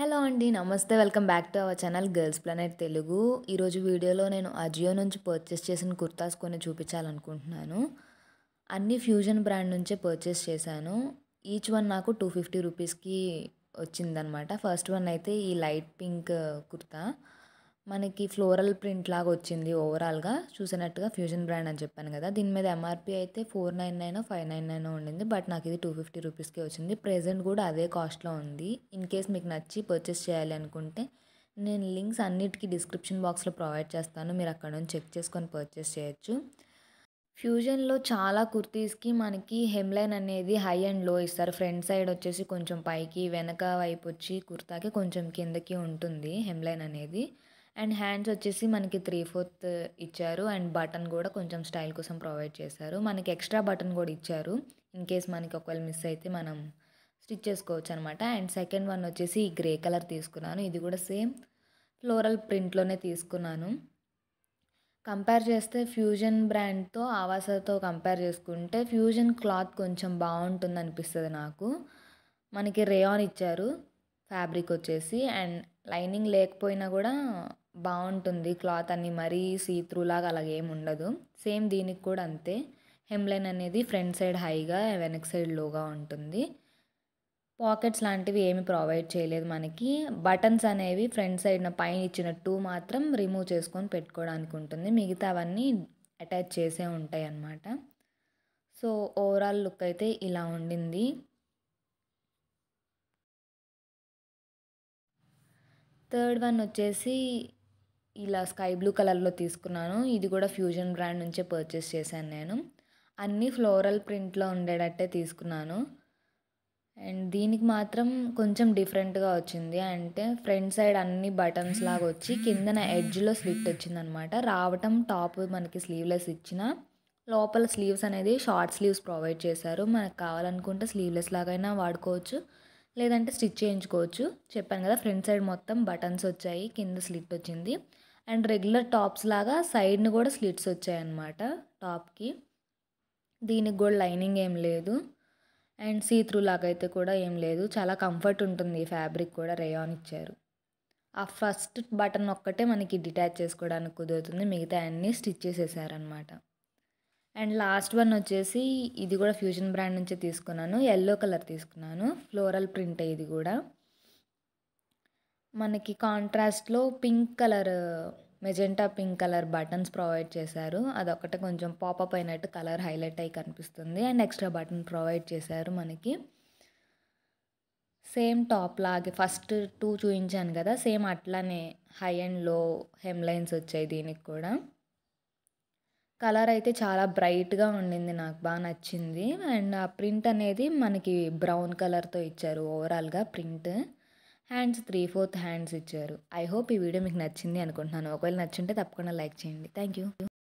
hello అండి నమస్తే welcome back to our channel girls planet Telugu ఈరోజు వీడియోలో నేను అజియో నుంచి పర్చేస్ చేసిన కుర్తాస్ కొన్ని చూపించాలనుకుంటున్నాను అన్ని ఫ్యూజన్ బ్రాండ్ నుంచే పర్చేస్ చేశాను ఈచ్ వన్ నాకు టూ ఫిఫ్టీ రూపీస్కి వచ్చిందనమాట ఫస్ట్ వన్ అయితే ఈ లైట్ పింక్ కుర్తా మనకి ఫ్లోరల్ ప్రింట్ లాగా వచ్చింది ఓవరాల్గా చూసినట్టుగా ఫ్యూజన్ బ్రాండ్ అని చెప్పాను కదా దీని మీద ఎంఆర్పి అయితే four nine nine five nine nine ఉండింది బట్ నాకు ఇది టూ ఫిఫ్టీ రూపీస్కే వచ్చింది ప్రెజెంట్ కూడా అదే కాస్ట్లో ఉంది ఇన్ కేస్ మీకు నచ్చి పర్చేస్ చేయాలి అనుకుంటే నేను లింక్స్ అన్నిటికీ డిస్క్రిప్షన్ బాక్స్లో ప్రొవైడ్ చేస్తాను మీరు అక్కడ నుంచి చెక్ చేసుకొని పర్చేస్ చేయొచ్చు ఫ్యూజన్లో చాలా కుర్తీస్కి మనకి హెమ్లైన్ అనేది హై అండ్ లో ఇస్తారు ఫ్రంట్ సైడ్ వచ్చేసి కొంచెం పైకి వెనక వైపు వచ్చి కుర్తాకి కొంచెం కిందకి ఉంటుంది హెమ్లైన్ అనేది అండ్ హ్యాండ్స్ వచ్చేసి మనకి త్రీ ఫోర్త్ ఇచ్చారు అండ్ బటన్ కూడా కొంచెం స్టైల్ కోసం ప్రొవైడ్ చేశారు మనకి ఎక్స్ట్రా బటన్ కూడా ఇచ్చారు ఇన్ కేస్ మనకి ఒకవేళ మిస్ అయితే మనం స్టిచ్ చేసుకోవచ్చు అనమాట అండ్ సెకండ్ వన్ వచ్చేసి ఈ గ్రే కలర్ తీసుకున్నాను ఇది కూడా సేమ్ ఫ్లోరల్ ప్రింట్లోనే తీసుకున్నాను కంపేర్ చేస్తే ఫ్యూజన్ బ్రాండ్తో ఆవాసతో కంపేర్ చేసుకుంటే ఫ్యూజన్ క్లాత్ కొంచెం బాగుంటుంది అనిపిస్తుంది నాకు మనకి రేయాన్ ఇచ్చారు ఫ్యాబ్రిక్ వచ్చేసి అండ్ లైనింగ్ లేకపోయినా కూడా బాగుంటుంది క్లాత్ అన్ని మరీ సీత్రూలాగా అలాగేం ఉండదు సేమ్ దీనికి కూడా అంతే హెమ్లైన్ అనేది ఫ్రంట్ సైడ్ హైగా వెనక్ సైడ్ లోగా ఉంటుంది పాకెట్స్ లాంటివి ఏమి ప్రొవైడ్ చేయలేదు మనకి బటన్స్ అనేవి ఫ్రంట్ సైడ్న పైన ఇచ్చిన టూ మాత్రం రిమూవ్ చేసుకొని పెట్టుకోవడానికి ఉంటుంది మిగతా అవన్నీ అటాచ్ చేసే ఉంటాయి అన్నమాట సో ఓవరాల్ లుక్ అయితే ఇలా ఉండింది థర్డ్ వన్ వచ్చేసి ఇలా స్కై బ్లూ కలర్లో తీసుకున్నాను ఇది కూడా ఫ్యూజన్ బ్రాండ్ నుంచే పర్చేస్ చేశాను నేను అన్నీ ఫ్లోరల్ ప్రింట్లో ఉండేటట్టే తీసుకున్నాను అండ్ దీనికి మాత్రం కొంచెం డిఫరెంట్గా వచ్చింది అంటే ఫ్రంట్ సైడ్ అన్ని బటన్స్ లాగా వచ్చి కిందన ఎడ్జ్లో స్లిట్ వచ్చిందనమాట రావటం టాప్ మనకి స్లీవ్లెస్ ఇచ్చిన లోపల స్లీవ్స్ అనేది షార్ట్ స్లీవ్స్ ప్రొవైడ్ చేశారు మనకు కావాలనుకుంటే స్లీవ్లెస్ లాగైనా వాడుకోవచ్చు లేదంటే స్టిచ్ చేయించుకోవచ్చు చెప్పాను కదా ఫ్రంట్ సైడ్ మొత్తం బటన్స్ వచ్చాయి కింద స్లిట్ వచ్చింది అండ్ రెగ్యులర్ టాప్స్ లాగా సైడ్ని కూడా స్లిట్స్ వచ్చాయన్నమాట టాప్కి దీనికి కూడా లైనింగ్ ఏం లేదు అండ్ సీ త్రూ లాగా అయితే కూడా ఏం లేదు చాలా కంఫర్ట్ ఉంటుంది ఫ్యాబ్రిక్ కూడా రేయాన్ ఇచ్చారు ఆ ఫస్ట్ బటన్ ఒక్కటే మనకి డిటాచ్ చేసుకోవడానికి కుదురుతుంది మిగతా అన్నీ స్టిచ్ చేసేసారనమాట అండ్ లాస్ట్ వన్ వచ్చేసి ఇది కూడా ఫ్యూజన్ బ్రాండ్ నుంచే తీసుకున్నాను ఎల్లో కలర్ తీసుకున్నాను ఫ్లోరల్ ప్రింట్ ఇది కూడా మనకి కాంట్రాస్ట్లో pink colour magenta pink colour buttons provide చేశారు అదొకటి కొంచెం పాపప్ అయినట్టు కలర్ హైలైట్ అయ్యి కనిపిస్తుంది అండ్ ఎక్స్ట్రా బటన్ ప్రొవైడ్ చేశారు మనకి సేమ్ టాప్ లాగే ఫస్ట్ టూ చూపించాను కదా సేమ్ అట్లానే high and low hem lines వచ్చాయి దీనికి కూడా కలర్ అయితే చాలా బ్రైట్గా ఉండింది నాకు బాగా నచ్చింది అండ్ ఆ ప్రింట్ అనేది మనకి బ్రౌన్ కలర్తో ఇచ్చారు ఓవరాల్గా print hands three fourth hands ఇచ్చారు ఐ హోప్ ఈ వీడియో మీకు నచ్చింది అనుకుంటున్నాను ఒకవేళ నచ్చింటే తప్పకుండా లైక్ చేయండి థ్యాంక్ యూ